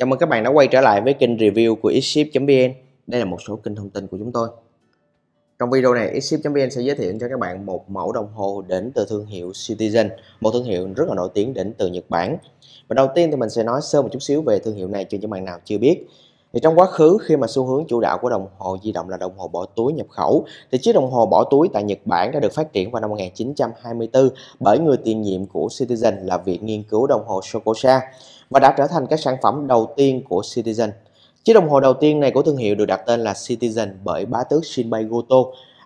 Chào mừng các bạn đã quay trở lại với kênh review của xship.vn. Đây là một số kênh thông tin của chúng tôi. Trong video này, xship.vn sẽ giới thiệu cho các bạn một mẫu đồng hồ đến từ thương hiệu Citizen, một thương hiệu rất là nổi tiếng đến từ Nhật Bản. Và đầu tiên thì mình sẽ nói sơ một chút xíu về thương hiệu này cho những bạn nào chưa biết. Thì trong quá khứ khi mà xu hướng chủ đạo của đồng hồ di động là đồng hồ bỏ túi nhập khẩu thì chiếc đồng hồ bỏ túi tại Nhật Bản đã được phát triển vào năm 1924 bởi người tiền nhiệm của Citizen là Viện Nghiên cứu Đồng hồ Shokosha và đã trở thành các sản phẩm đầu tiên của Citizen. Chiếc đồng hồ đầu tiên này của thương hiệu được đặt tên là Citizen bởi bá tước Shinbei Goto.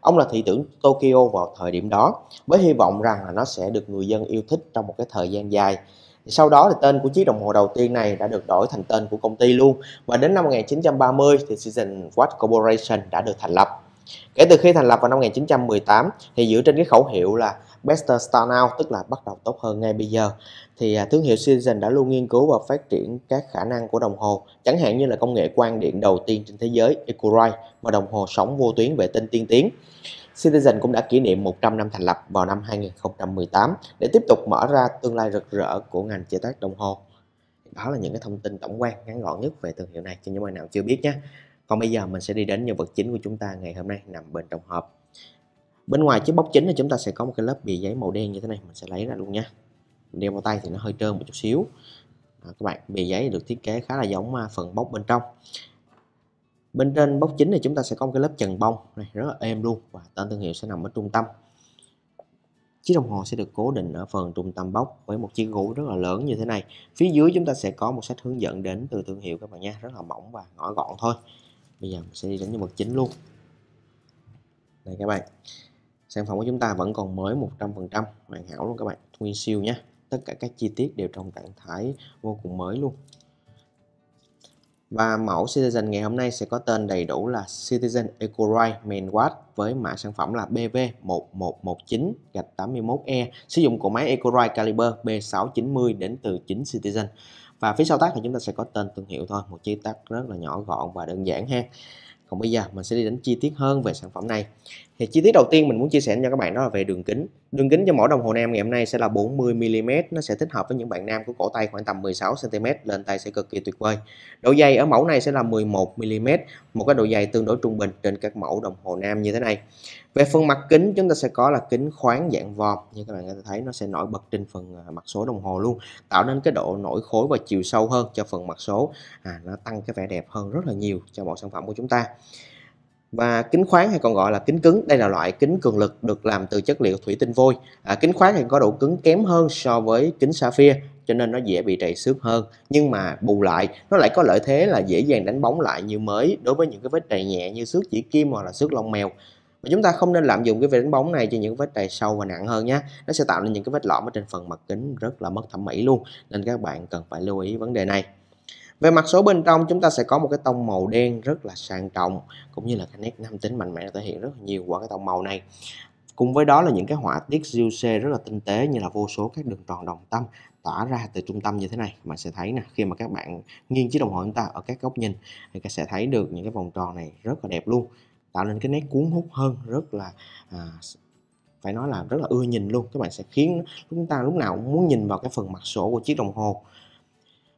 Ông là thị trưởng Tokyo vào thời điểm đó với hy vọng rằng là nó sẽ được người dân yêu thích trong một cái thời gian dài. Sau đó thì tên của chiếc đồng hồ đầu tiên này đã được đổi thành tên của công ty luôn và đến năm 1930 thì Season Watch Corporation đã được thành lập. Kể từ khi thành lập vào năm 1918 thì dựa trên cái khẩu hiệu là Better Start Now tức là bắt đầu tốt hơn ngay bây giờ thì à, thương hiệu Season đã luôn nghiên cứu và phát triển các khả năng của đồng hồ chẳng hạn như là công nghệ quang điện đầu tiên trên thế giới Ecolite và đồng hồ sóng vô tuyến vệ tinh tiên tiến Citizen cũng đã kỷ niệm 100 năm thành lập vào năm 2018 để tiếp tục mở ra tương lai rực rỡ của ngành chế tác đồng hồ. Đó là những cái thông tin tổng quan ngắn gọn nhất về thương hiệu này cho những bạn nào chưa biết nhé. Còn bây giờ mình sẽ đi đến nhân vật chính của chúng ta ngày hôm nay nằm bên trong hộp. Bên ngoài chiếc bóc chính thì chúng ta sẽ có một cái lớp bìa giấy màu đen như thế này, mình sẽ lấy ra luôn nha. đeo vào tay thì nó hơi trơn một chút xíu. Đó, các bạn, bìa giấy được thiết kế khá là giống à, phần bóc bên trong bên trên bóc chính thì chúng ta sẽ có một cái lớp trần bông này rất là êm luôn và tên thương hiệu sẽ nằm ở trung tâm chiếc đồng hồ sẽ được cố định ở phần trung tâm bóc với một chiếc gũ rất là lớn như thế này phía dưới chúng ta sẽ có một sách hướng dẫn đến từ thương hiệu các bạn nha rất là mỏng và nhỏ gọn thôi bây giờ mình sẽ đi đến nhân vật chính luôn đây các bạn sản phẩm của chúng ta vẫn còn mới 100% hoàn hảo luôn các bạn nguyên siêu nhé tất cả các chi tiết đều trong trạng thái vô cùng mới luôn và mẫu Citizen ngày hôm nay sẽ có tên đầy đủ là Citizen EcoRide Mainwatt với mã sản phẩm là BV1119 81E sử dụng cỗ máy EcoRide caliber B690 đến từ chính Citizen và phía sau tác thì chúng ta sẽ có tên thương hiệu thôi một chi tác rất là nhỏ gọn và đơn giản ha còn bây giờ mình sẽ đi đến chi tiết hơn về sản phẩm này thì chi tiết đầu tiên mình muốn chia sẻ cho các bạn đó là về đường kính đường kính cho mỗi đồng hồ nam ngày hôm nay sẽ là 40 mm nó sẽ thích hợp với những bạn nam có cổ tay khoảng tầm 16 cm lên tay sẽ cực kỳ tuyệt vời độ dày ở mẫu này sẽ là 11 mm một cái độ dày tương đối trung bình trên các mẫu đồng hồ nam như thế này về phần mặt kính chúng ta sẽ có là kính khoáng dạng vòm như các bạn có thể thấy nó sẽ nổi bật trên phần à, mặt số đồng hồ luôn tạo nên cái độ nổi khối và chiều sâu hơn cho phần mặt số à, nó tăng cái vẻ đẹp hơn rất là nhiều cho mẫu sản phẩm của chúng ta và kính khoáng hay còn gọi là kính cứng đây là loại kính cường lực được làm từ chất liệu thủy tinh vôi à, kính khoáng thì có độ cứng kém hơn so với kính sapphire cho nên nó dễ bị trầy xước hơn nhưng mà bù lại nó lại có lợi thế là dễ dàng đánh bóng lại như mới đối với những cái vết trầy nhẹ như xước chỉ kim hoặc là xước lông mèo và chúng ta không nên lạm dụng cái vết đánh bóng này cho những vết trầy sâu và nặng hơn nhé nó sẽ tạo nên những cái vết lõm ở trên phần mặt kính rất là mất thẩm mỹ luôn nên các bạn cần phải lưu ý vấn đề này về mặt số bên trong chúng ta sẽ có một cái tông màu đen rất là sang trọng cũng như là cái nét nam tính mạnh mẽ thể hiện rất là nhiều qua cái tông màu này. Cùng với đó là những cái họa tiết siêu xe rất là tinh tế như là vô số các đường tròn đồng tâm tỏa ra từ trung tâm như thế này mà sẽ thấy nè khi mà các bạn nghiêng chiếc đồng hồ chúng ta ở các góc nhìn thì sẽ thấy được những cái vòng tròn này rất là đẹp luôn tạo nên cái nét cuốn hút hơn rất là à, phải nói là rất là ưa nhìn luôn các bạn sẽ khiến chúng ta lúc nào cũng muốn nhìn vào cái phần mặt sổ của chiếc đồng hồ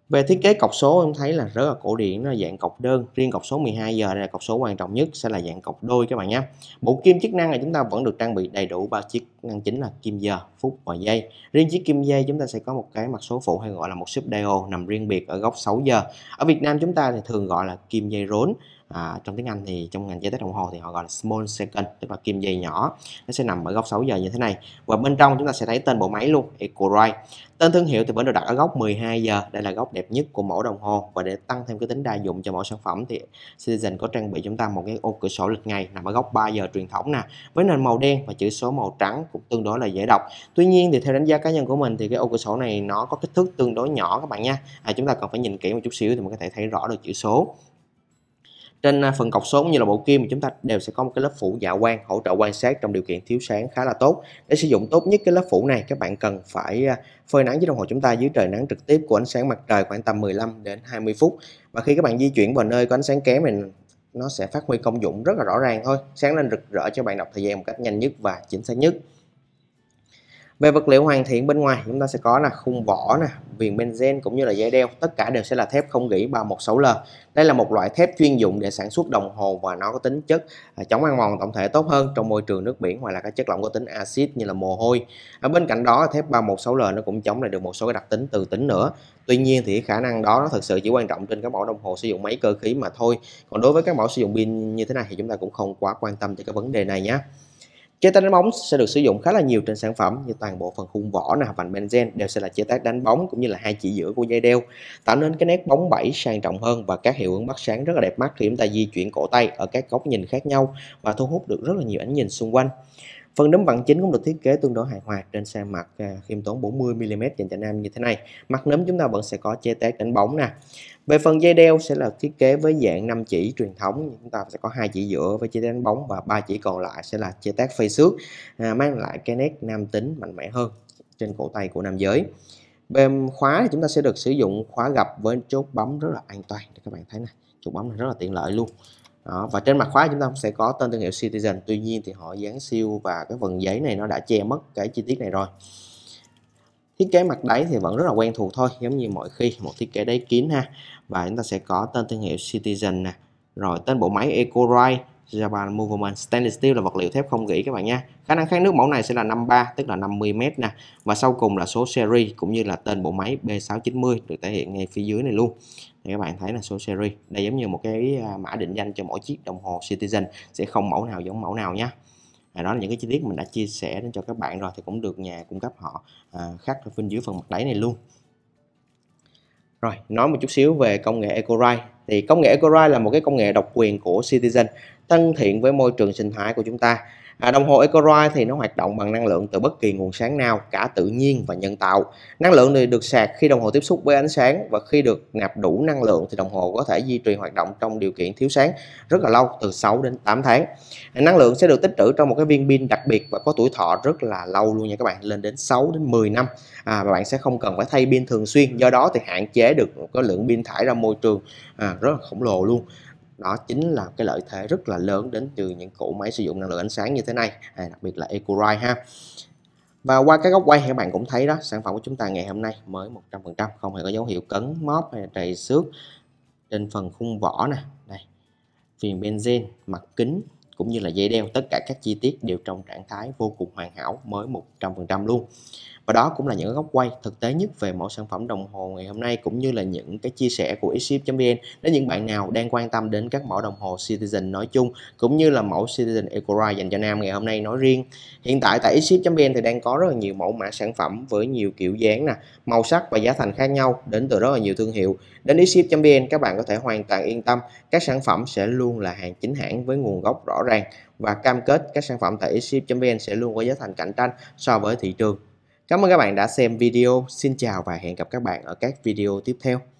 về thiết kế cọc số em thấy là rất là cổ điển nó dạng cọc đơn, riêng cọc số 12 giờ đây là cọc số quan trọng nhất sẽ là dạng cọc đôi các bạn nhé. Bộ kim chức năng là chúng ta vẫn được trang bị đầy đủ ba chiếc năng chính là kim giờ, phút và giây. Riêng chiếc kim giây chúng ta sẽ có một cái mặt số phụ hay gọi là một sub dial nằm riêng biệt ở góc 6 giờ. Ở Việt Nam chúng ta thì thường gọi là kim dây rốn à, trong tiếng Anh thì trong ngành chế tác đồng hồ thì họ gọi là small second tức là kim dây nhỏ nó sẽ nằm ở góc 6 giờ như thế này và bên trong chúng ta sẽ thấy tên bộ máy luôn Ecorite tên thương hiệu thì vẫn được đặt ở góc 12 giờ đây là góc đẹp nhất của mẫu đồng hồ và để tăng thêm cái tính đa dụng cho mẫu sản phẩm thì Citizen có trang bị chúng ta một cái ô cửa sổ lịch ngày nằm ở góc 3 giờ truyền thống nè với nền màu đen và chữ số màu trắng cũng tương đối là dễ đọc tuy nhiên thì theo đánh giá cá nhân của mình thì cái ô cửa sổ này nó có kích thước tương đối nhỏ các bạn nha à, chúng ta cần phải nhìn kỹ một chút xíu thì mới có thể thấy rõ được chữ số trên à, phần cọc số cũng như là bộ kim chúng ta đều sẽ có một cái lớp phủ dạ quang hỗ trợ quan sát trong điều kiện thiếu sáng khá là tốt để sử dụng tốt nhất cái lớp phủ này các bạn cần phải à, phơi nắng với đồng hồ chúng ta dưới trời nắng trực tiếp của ánh sáng mặt trời khoảng tầm 15 đến 20 phút và khi các bạn di chuyển vào nơi có ánh sáng kém mình nó sẽ phát huy công dụng rất là rõ ràng thôi sáng lên rực rỡ cho bạn đọc thời gian một cách nhanh nhất và chính xác nhất về vật liệu hoàn thiện bên ngoài chúng ta sẽ có là khung vỏ nè viền benzen cũng như là dây đeo tất cả đều sẽ là thép không gỉ 316L đây là một loại thép chuyên dụng để sản xuất đồng hồ và nó có tính chất à, chống ăn mòn tổng thể tốt hơn trong môi trường nước biển ngoài là các chất lỏng có tính axit như là mồ hôi ở bên cạnh đó thép 316L nó cũng chống lại được một số cái đặc tính từ tính nữa tuy nhiên thì khả năng đó nó thực sự chỉ quan trọng trên các mẫu đồng hồ sử dụng máy cơ khí mà thôi còn đối với các mẫu sử dụng pin như thế này thì chúng ta cũng không quá quan tâm tới cái vấn đề này nhé Chế tác đánh bóng sẽ được sử dụng khá là nhiều trên sản phẩm như toàn bộ phần khung vỏ nè, vành benzen đều sẽ là chế tác đánh bóng cũng như là hai chỉ giữa của dây đeo, tạo nên cái nét bóng bẩy sang trọng hơn và các hiệu ứng bắt sáng rất là đẹp mắt khi chúng ta di chuyển cổ tay ở các góc nhìn khác nhau và thu hút được rất là nhiều ánh nhìn xung quanh. Phần đấm vặn chính cũng được thiết kế tương đối hài hòa trên xe mặt à, khiêm tốn 40mm dành cho nam như thế này. Mặt nấm chúng ta vẫn sẽ có che tác cảnh bóng nè. Về phần dây đeo sẽ là thiết kế với dạng 5 chỉ truyền thống, chúng ta sẽ có hai chỉ giữa với chế tác đánh bóng và ba chỉ còn lại sẽ là che tác phay xước, à, mang lại cái nét nam tính mạnh mẽ hơn trên cổ tay của nam giới. Về khóa thì chúng ta sẽ được sử dụng khóa gập với chốt bấm rất là an toàn các bạn thấy này chốt bấm này rất là tiện lợi luôn đó, và trên mặt khóa chúng ta cũng sẽ có tên thương hiệu Citizen tuy nhiên thì họ dán siêu và cái phần giấy này nó đã che mất cái chi tiết này rồi thiết kế mặt đáy thì vẫn rất là quen thuộc thôi giống như mọi khi một thiết kế đáy kín ha và chúng ta sẽ có tên thương hiệu Citizen nè rồi tên bộ máy EcoRide Japan Movement Stainless Steel là vật liệu thép không gỉ các bạn nha khả năng kháng nước mẫu này sẽ là 53 tức là 50m nè và sau cùng là số series cũng như là tên bộ máy B690 được thể hiện ngay phía dưới này luôn thì các bạn thấy là số series đây giống như một cái à, mã định danh cho mỗi chiếc đồng hồ Citizen sẽ không mẫu nào giống mẫu nào nhé à, đó là những cái chi tiết mình đã chia sẻ đến cho các bạn rồi thì cũng được nhà cung cấp họ à, khắc ở bên dưới phần mặt đáy này luôn rồi nói một chút xíu về công nghệ EcoRide thì công nghệ Ecorai là một cái công nghệ độc quyền của Citizen thân thiện với môi trường sinh thái của chúng ta À, đồng hồ EcoRoy thì nó hoạt động bằng năng lượng từ bất kỳ nguồn sáng nào cả tự nhiên và nhân tạo. Năng lượng này được sạc khi đồng hồ tiếp xúc với ánh sáng và khi được nạp đủ năng lượng thì đồng hồ có thể duy trì hoạt động trong điều kiện thiếu sáng rất là lâu từ 6 đến 8 tháng. À, năng lượng sẽ được tích trữ trong một cái viên pin đặc biệt và có tuổi thọ rất là lâu luôn nha các bạn, lên đến 6 đến 10 năm. À, và bạn sẽ không cần phải thay pin thường xuyên, do đó thì hạn chế được cái lượng pin thải ra môi trường à, rất là khổng lồ luôn đó chính là cái lợi thế rất là lớn đến từ những cỗ máy sử dụng năng lượng ánh sáng như thế này à, đặc biệt là EcoRide ha và qua cái góc quay thì các bạn cũng thấy đó sản phẩm của chúng ta ngày hôm nay mới 100% không hề có dấu hiệu cấn móp hay trầy xước trên phần khung vỏ nè này phiền benzen, mặt kính cũng như là dây đeo tất cả các chi tiết đều trong trạng thái vô cùng hoàn hảo mới 100% luôn và đó cũng là những góc quay thực tế nhất về mẫu sản phẩm đồng hồ ngày hôm nay cũng như là những cái chia sẻ của eShip.vn đến những bạn nào đang quan tâm đến các mẫu đồng hồ Citizen nói chung cũng như là mẫu Citizen Ecoride dành cho nam ngày hôm nay nói riêng hiện tại tại eShip.vn thì đang có rất là nhiều mẫu mã sản phẩm với nhiều kiểu dáng nè màu sắc và giá thành khác nhau đến từ rất là nhiều thương hiệu đến eShip.vn các bạn có thể hoàn toàn yên tâm các sản phẩm sẽ luôn là hàng chính hãng với nguồn gốc rõ ràng và cam kết các sản phẩm tại ship.vn sẽ luôn có giá thành cạnh tranh so với thị trường. Cảm ơn các bạn đã xem video. Xin chào và hẹn gặp các bạn ở các video tiếp theo.